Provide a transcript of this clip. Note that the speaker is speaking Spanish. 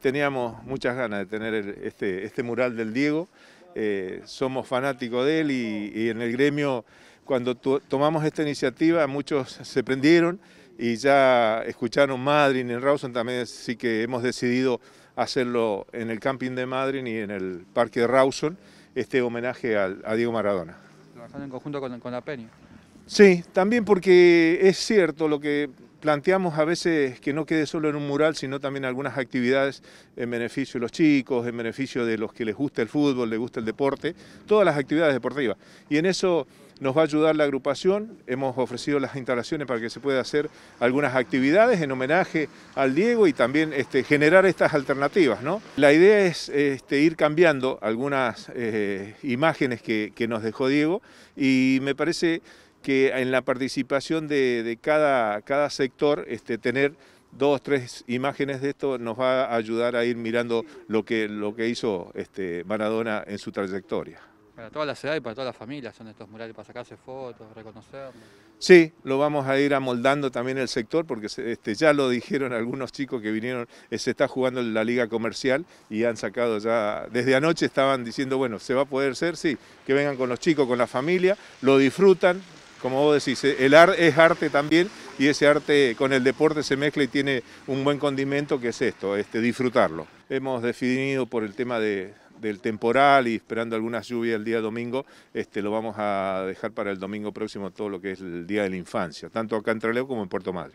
Teníamos muchas ganas de tener este, este, mural del Diego, eh, somos fanáticos de él y, en el gremio cuando tomamos esta iniciativa muchos se prendieron y ya escucharon Madrid en Rawson, también sí que hemos decidido hacerlo en el camping de Madrid y en el parque de Rawson, este homenaje a Diego Maradona. Trabajando en conjunto con, con la Peña. Sí, también porque es cierto lo que planteamos a veces que no quede solo en un mural, sino también algunas actividades en beneficio de los chicos, en beneficio de los que les gusta el fútbol, les gusta el deporte, todas las actividades deportivas. Y en eso nos va a ayudar la agrupación, hemos ofrecido las instalaciones para que se pueda hacer algunas actividades en homenaje al Diego y también este, generar estas alternativas. ¿no? La idea es este, ir cambiando algunas eh, imágenes que, que nos dejó Diego y me parece que en la participación de, cada, cada sector este, tener dos, tres imágenes de esto nos va a ayudar a ir mirando lo que, lo que hizo este Maradona en su trayectoria. Para toda la ciudad y para toda la familia son estos murales para sacarse fotos, reconocerlos. Sí, lo vamos a ir amoldando también el sector porque este, ya lo dijeron algunos chicos que vinieron, eh, se está jugando en la liga comercial y han sacado ya, desde anoche estaban diciendo, bueno, se va a poder ser, sí, que vengan con los chicos, con la familia, lo disfrutan, como vos decís, eh, el arte es arte también y ese arte con el deporte se mezcla y tiene un buen condimento que es esto, este, disfrutarlo. Hemos definido por el tema del temporal y esperando algunas lluvias el día domingo, este, lo vamos a dejar para el domingo próximo todo lo que es el Día de la Infancia, tanto acá en Traleo como en Puerto Madrid.